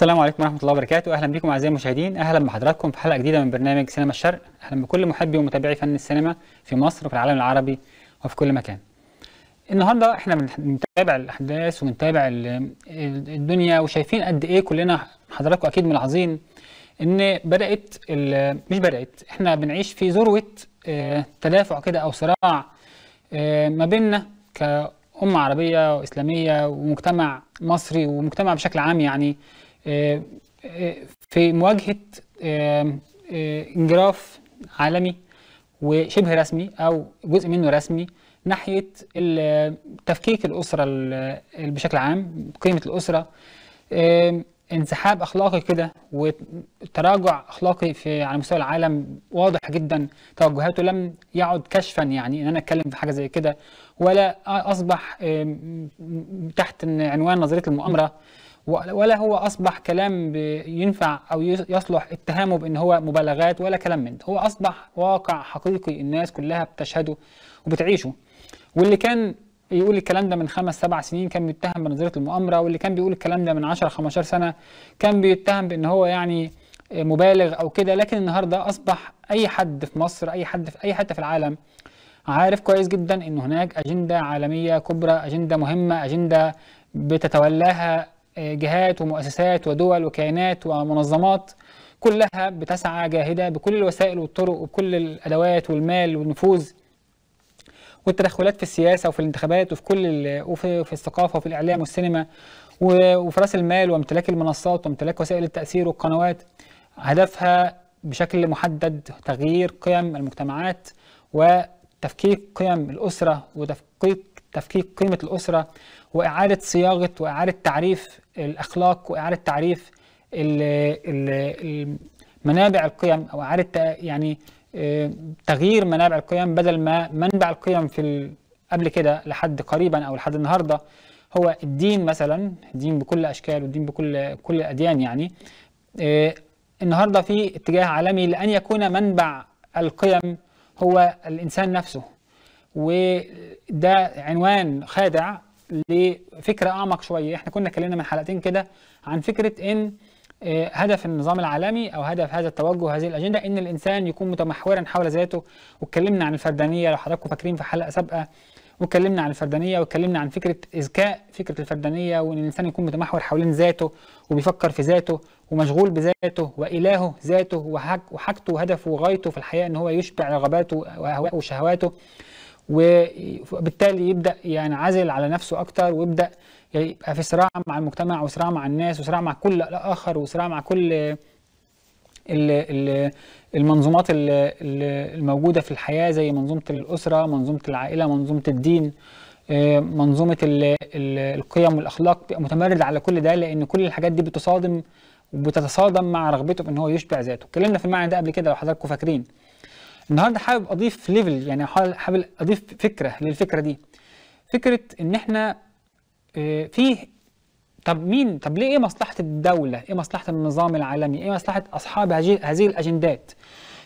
السلام عليكم ورحمه الله وبركاته اهلا بكم اعزائي المشاهدين اهلا بحضراتكم في حلقه جديده من برنامج سينما الشرق اهلا بكل محبي ومتابعي فن السينما في مصر وفي العالم العربي وفي كل مكان النهارده احنا بنتابع الاحداث وبنتابع الدنيا وشايفين قد ايه كلنا حضراتكم اكيد ملاحظين ان بدات مش بدات احنا بنعيش في ذروه آه، تدافع كده او صراع آه، ما بيننا كأمة عربية وإسلامية ومجتمع مصري ومجتمع بشكل عام يعني آه، آه، في مواجهه آه، انجراف عالمي وشبه رسمي او جزء منه رسمي ناحيه تفكيك الاسره بشكل عام قيمه الاسره انسحاب اخلاقي كده وتراجع اخلاقي في على مستوى العالم واضح جدا توجهاته لم يعد كشفا يعني ان انا اتكلم في حاجه زي كده ولا اصبح تحت عنوان نظريه المؤامره ولا هو اصبح كلام ينفع او يصلح اتهامه بان هو مبالغات ولا كلام من ده هو اصبح واقع حقيقي الناس كلها بتشهده وبتعيشه واللي كان يقول الكلام ده من خمس سبع سنين كان بيتهم بنظريه المؤامره واللي كان بيقول الكلام ده من 10 15 سنه كان بيتهم بان هو يعني مبالغ او كده لكن النهارده اصبح اي حد في مصر اي حد في اي حته في العالم عارف كويس جدا ان هناك اجنده عالميه كبرى اجنده مهمه اجنده بتتولاها جهات ومؤسسات ودول وكيانات ومنظمات كلها بتسعى جاهدة بكل الوسائل والطرق وبكل الأدوات والمال والنفوذ والتدخلات في السياسة وفي الانتخابات وفي كل وفي الثقافة وفي الإعلام والسينما وفي رأس المال وامتلاك المنصات وامتلاك وسائل التأثير والقنوات هدفها بشكل محدد تغيير قيم المجتمعات وتفكيك قيم الأسرة وتفكيك تفكيك قيمة الأسرة وإعادة صياغة وإعادة تعريف الأخلاق وإعادة تعريف منابع القيم أو إعادة يعني آه، تغيير منابع القيم بدل ما منبع القيم في قبل كده لحد قريبا أو لحد النهاردة هو الدين مثلا الدين بكل أشكال والدين بكل كل الأديان يعني آه، النهاردة في اتجاه عالمي لأن يكون منبع القيم هو الإنسان نفسه وده عنوان خادع لفكره اعمق شويه احنا كنا اتكلمنا من حلقتين كده عن فكره ان آه، هدف النظام العالمي او هدف هذا التوجه هذه الاجنده ان الانسان يكون متمحورا حول ذاته واتكلمنا عن الفردانيه لو حضراتكم فاكرين في حلقه سابقه واتكلمنا عن الفردانيه واتكلمنا عن فكره اذكاء فكره الفردانيه وان الانسان يكون متمحور حوالين ذاته وبيفكر في ذاته ومشغول بذاته والهه ذاته وحاجته وهدفه وغايته في الحياه ان هو يشبع رغباته واهوائه وشهواته وبالتالي يبدا ينعزل على نفسه اكتر ويبدا يبقى في صراع مع المجتمع وصراع مع الناس وصراع مع كل الاخر وصراع مع كل المنظومات الموجودة في الحياة زي منظومة الأسرة منظومة العائلة منظومة الدين آه، منظومة القيم والأخلاق بيبقى متمرد على كل ده لأن كل الحاجات دي بتصادم وبتتصادم مع رغبته في ان هو يشبع ذاته اتكلمنا في المعنى ده قبل كده لو حضراتكم فاكرين النهارده حابب اضيف ليفل يعني حابب اضيف فكره للفكره دي فكره ان احنا آه، في طب مين طب ليه ايه مصلحه الدوله ايه مصلحه النظام العالمي ايه مصلحه اصحاب هذه الاجندات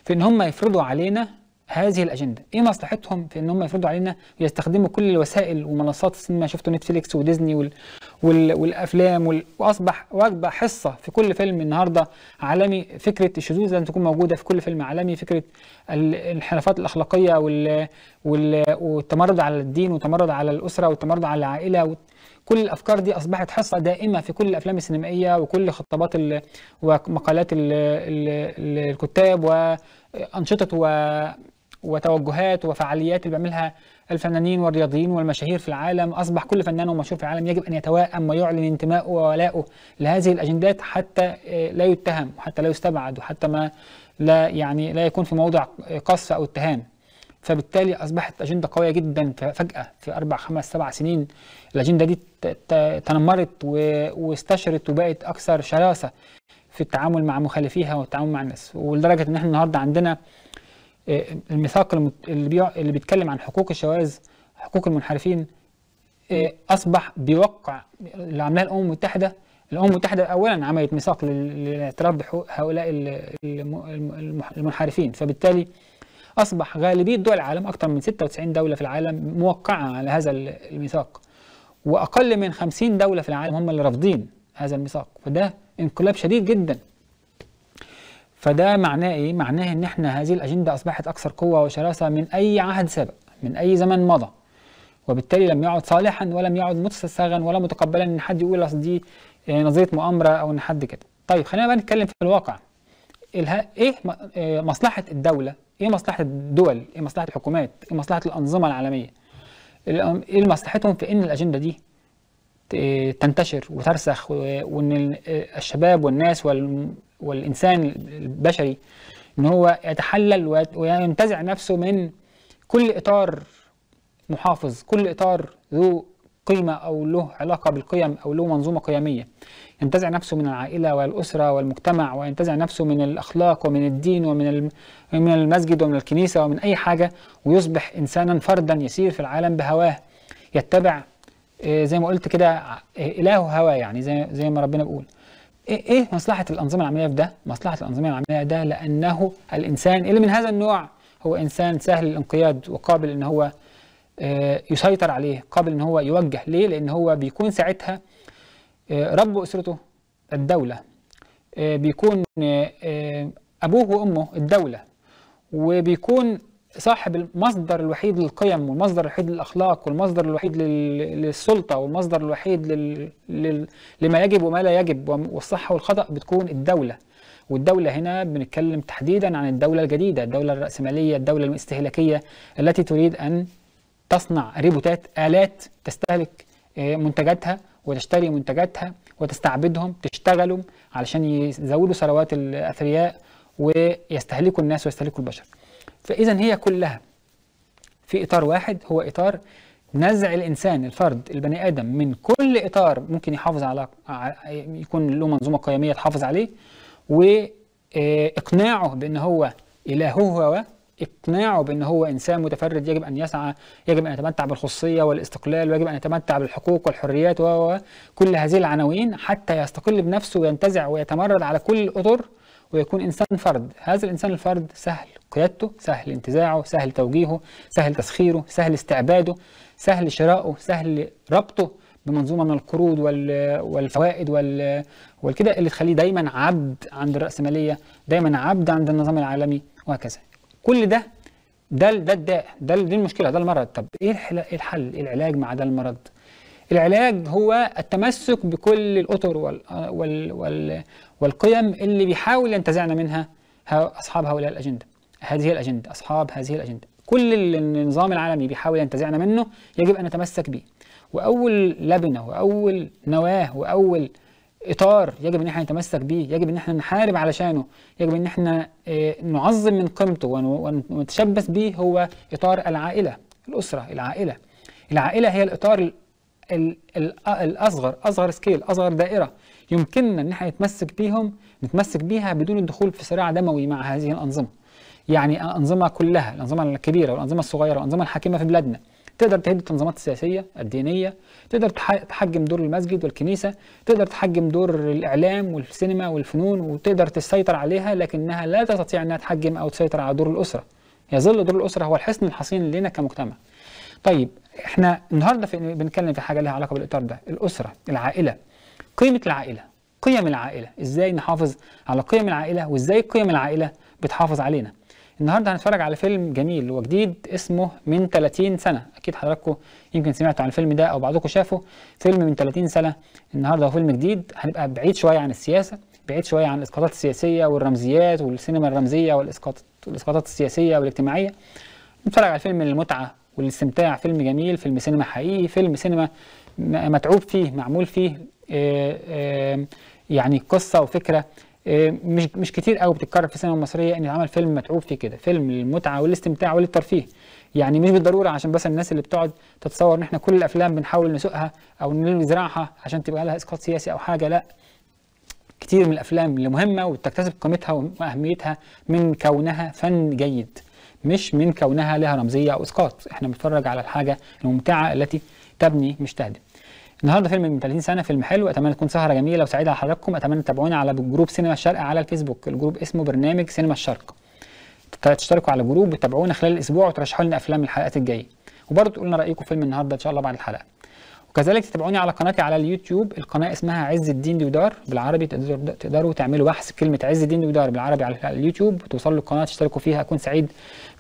في ان هم يفرضوا علينا هذه الاجنده ايه مصلحتهم في ان هم يفرضوا علينا ويستخدموا كل الوسائل ومنصات السينما شفتوا نتفليكس وديزني والافلام واصبح وجبه حصه في كل فيلم النهارده عالمي فكره الشذوذ لازم تكون موجوده في كل فيلم عالمي فكره الانحرافات الاخلاقيه وال والتمرد على الدين والتمرد على الاسره والتمرد على العائله كل الافكار دي اصبحت حصه دائمه في كل الافلام السينمائيه وكل خطابات ال... ومقالات ال... ال... الكتاب وانشطه و... وتوجهات وفعاليات اللي بيعملها الفنانين والرياضيين والمشاهير في العالم أصبح كل فنان ومشهور في العالم يجب أن يتواءم ويعلن انتمائه وولائه لهذه الأجندات حتى آه، لا يتهم وحتى لا يستبعد وحتى ما لا يعني لا يكون في موضع قصف أو اتهام فبالتالي اصبحت اجنده قويه جدا فجاه في اربع خمس سبع سنين الاجنده دي تنمرت واستشرت وبقت اكثر شراسه في التعامل مع مخالفيها والتعامل مع الناس ولدرجه ان احنا النهارده عندنا الميثاق اللي اللي بيتكلم عن حقوق الشواذ حقوق المنحرفين آه، اصبح بيوقع اللي عملها الامم المتحده الامم المتحده اولا عملت ميثاق للاعتراف بهؤلاء المنحرفين فبالتالي اصبح غالبيه دول العالم اكثر من 96 دوله في العالم موقعه على هذا الميثاق واقل من 50 دوله في العالم هم اللي رافضين هذا الميثاق فده انقلاب شديد جدا فده معناه ايه؟ معناه ان احنا هذه الاجنده اصبحت اكثر قوه وشراسه من اي عهد سابق، من اي زمن مضى. وبالتالي لم يعد صالحا ولم يعد متساغا ولا متقبلا ان حد يقول اصل دي آه، نظريه مؤامره او ان حد كده. طيب خلينا بقى نتكلم في الواقع. ايه آه، مصلحه الدوله؟ ايه مصلحه الدول؟ ايه مصلحه الحكومات؟ ايه مصلحه الانظمه العالميه؟ ايه مصلحتهم في ان الاجنده دي آه، تنتشر وترسخ وان الشباب والناس والإنسان البشري إن هو يتحلل وينتزع نفسه من كل إطار محافظ كل إطار ذو قيمة أو له علاقة بالقيم أو له منظومة قيمية ينتزع نفسه من العائلة والأسرة والمجتمع وينتزع نفسه من الأخلاق ومن الدين ومن من المسجد ومن الكنيسة ومن أي حاجة ويصبح إنسانا فردا يسير في العالم بهواه يتبع آه، زي ما قلت كده آه، إله هواه يعني زي, زي ما ربنا بيقول إيه،, ايه مصلحه الانظمه العمليه في ده؟ مصلحه الانظمه العمليه ده لانه الانسان اللي من هذا النوع هو انسان سهل الانقياد وقابل ان هو آه، يسيطر عليه، قابل ان هو يوجه، ليه؟ لان هو بيكون ساعتها آه، رب اسرته الدوله آه، بيكون ابوه وامه الدوله وبيكون صاحب المصدر الوحيد للقيم والمصدر الوحيد للاخلاق والمصدر الوحيد للسلطه والمصدر الوحيد لل... لل... لما يجب وما لا يجب والصح والخطا بتكون الدوله والدولة هنا بنتكلم تحديدا عن الدولة الجديدة الدولة الرأسمالية الدولة الاستهلاكية التي تريد أن تصنع ريبوتات آلات تستهلك آه، منتجاتها وتشتري منتجاتها وتستعبدهم تشتغلوا علشان يزودوا ثروات الأثرياء ويستهلكوا الناس ويستهلكوا البشر فإذا هي كلها في إطار واحد هو إطار نزع الإنسان الفرد البني آدم من كل إطار ممكن يحافظ على يكون له منظومة قيمية تحافظ عليه آه، وإقناعه بأن هو إلهه هو إقناعه بأن هو إنسان متفرد يجب أن يسعى يجب أن يتمتع بالخصوصية والاستقلال ويجب أن يتمتع بالحقوق والحريات وكل هذه العناوين حتى يستقل بنفسه وينتزع ويتمرد على كل الأطر ويكون إنسان فرد هذا الإنسان الفرد سهل قيادته سهل انتزاعه سهل توجيهه سهل تسخيره سهل استعباده سهل شراؤه سهل ربطه بمنظومة من القروض والفوائد والكده اللي تخليه دايما عبد عند الرأسمالية دايما عبد عند النظام العالمي وهكذا كل ده ده ده الداء ده دي المشكله ده المرض طب ايه الحل إيه إيه العلاج مع ده المرض العلاج هو التمسك بكل الاطر وال وال وال والقيم اللي بيحاول ينتزعنا منها أصحاب هؤلاء الأجندة هذه الأجندة أصحاب هذه الأجندة كل النظام العالمي بيحاول ينتزعنا منه يجب أن نتمسك به وأول لبنة وأول نواة وأول اطار يجب ان احنا نتمسك به يجب ان احنا نحارب علشانه يجب ان احنا آه، نعظم من قيمته ونتشبث به هو اطار العائله الاسره العائله العائله هي الاطار الاصغر اصغر سكيل اصغر دائره يمكننا ان احنا نتمسك بيهم نتمسك بيها بدون الدخول في صراع دموي مع هذه الانظمه يعني الانظمه كلها الانظمه الكبيره والانظمه الصغيره والانظمه الحاكمه في بلادنا تقدر تهد التنظيمات السياسيه الدينيه تقدر تحجم دور المسجد والكنيسه تقدر تحجم دور الاعلام والسينما والفنون وتقدر تسيطر عليها لكنها لا تستطيع انها تحجم او تسيطر على دور الاسره يظل دور الاسره هو الحصن الحصين لنا كمجتمع طيب احنا النهارده في بنتكلم في حاجه لها علاقه بالاطار ده الاسره العائله قيمه العائله قيم العائله ازاي نحافظ على قيم العائله وازاي قيم العائله بتحافظ علينا النهارده هنتفرج على فيلم جميل وجديد اسمه من 30 سنه اكيد حضراتكم يمكن سمعتوا عن الفيلم ده او بعضكم شافه فيلم من 30 سنه النهارده هو فيلم جديد هنبقى بعيد شويه عن السياسه بعيد شويه عن الاسقاطات السياسيه والرمزيات والسينما الرمزيه والاسقاطات السياسيه والاجتماعيه نتفرج على فيلم للمتعه والاستمتاع فيلم جميل فيلم سينما حقيقي فيلم سينما متعوب فيه معمول فيه آه، آه، يعني قصه وفكره آه، مش مش كتير قوي بتتكرر في السينما المصريه ان يتعمل فيلم متعوب فيه كده فيلم للمتعه والاستمتاع وللترفيه يعني مش بالضروره عشان بس الناس اللي بتقعد تتصور ان احنا كل الافلام بنحاول نسوقها او نزرعها عشان تبقى لها اسقاط سياسي او حاجه لا كتير من الافلام اللي مهمه وبتكتسب قيمتها واهميتها من كونها فن جيد مش من كونها لها رمزية أو إسقاط إحنا بنتفرج على الحاجة الممتعة التي تبني مش تهدم النهارده فيلم من 30 سنه فيلم حلو اتمنى تكون سهره جميله وسعيده على حضراتكم اتمنى تتابعونا على جروب سينما الشرق على الفيسبوك الجروب اسمه برنامج سينما الشرق تشتركوا على الجروب وتتابعونا خلال الاسبوع وترشحوا لنا افلام الحلقات الجايه وبرضه تقولوا لنا رايكم فيلم النهارده ان شاء الله بعد الحلقه وكذلك تتابعوني على قناتي على اليوتيوب القناه اسمها عز الدين دودار بالعربي تقدروا تعملوا بحث كلمه عز الدين دودار بالعربي على اليوتيوب وتوصلوا للقناه تشتركوا فيها اكون سعيد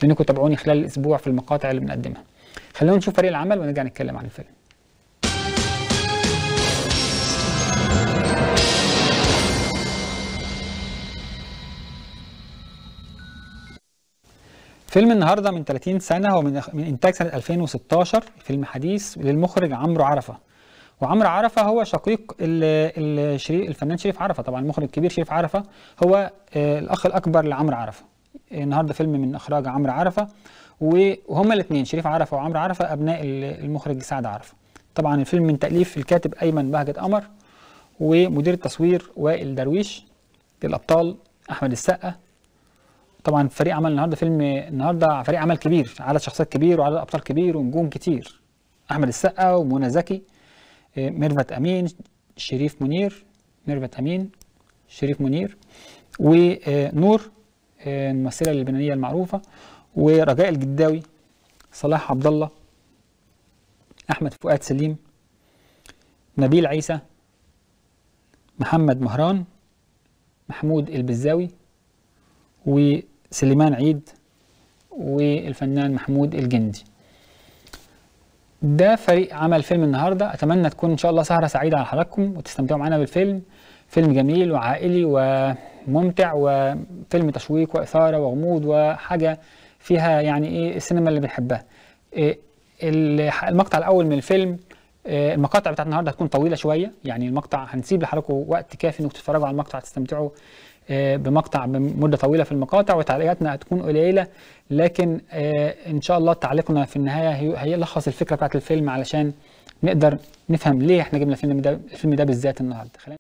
بانكم تتابعوني خلال الاسبوع في المقاطع اللي بنقدمها خلونا نشوف فريق العمل ونرجع نتكلم عن الفيلم فيلم النهارده من 30 سنه هو من من انتاج سنه 2016 فيلم حديث للمخرج عمرو عرفه وعمرو عرفه هو شقيق الشريف الفنان شريف عرفه طبعا المخرج الكبير شريف عرفه هو آه، الاخ الاكبر لعمرو عرفه النهارده فيلم من اخراج عمرو عرفه وهما الاثنين شريف عرفه وعمرو عرفه ابناء المخرج سعد عرفه طبعا الفيلم من تاليف الكاتب ايمن بهجت قمر ومدير التصوير وائل درويش الابطال احمد السقا طبعا فريق عمل النهارده فيلم النهارده فريق عمل كبير عدد شخصيات كبير وعدد ابطال كبير ونجوم كتير احمد السقا ومنى زكي آه، ميرفت امين شريف منير ميرفت امين شريف منير ونور آه، الممثله اللبنانيه المعروفه ورجاء الجداوي صلاح عبد الله احمد فؤاد سليم نبيل عيسى محمد مهران محمود البزاوي و سليمان عيد والفنان محمود الجندي ده فريق عمل فيلم النهارده اتمنى تكون ان شاء الله سهره سعيده على حضراتكم وتستمتعوا معانا بالفيلم فيلم جميل وعائلي وممتع وفيلم تشويق واثاره وغموض وحاجه فيها يعني ايه السينما اللي بنحبها إيه المقطع الاول من الفيلم إيه المقاطع بتاعت النهارده هتكون طويله شويه يعني المقطع هنسيب لحضراتكم وقت كافي انكم تتفرجوا على المقطع تستمتعوا آه، بمقطع بمده طويله في المقاطع وتعليقاتنا هتكون قليله لكن آه، ان شاء الله تعليقنا في النهايه هيلخص الفكره بتاعت الفيلم علشان نقدر نفهم ليه احنا جبنا الفيلم ده الفيلم ده بالذات النهارده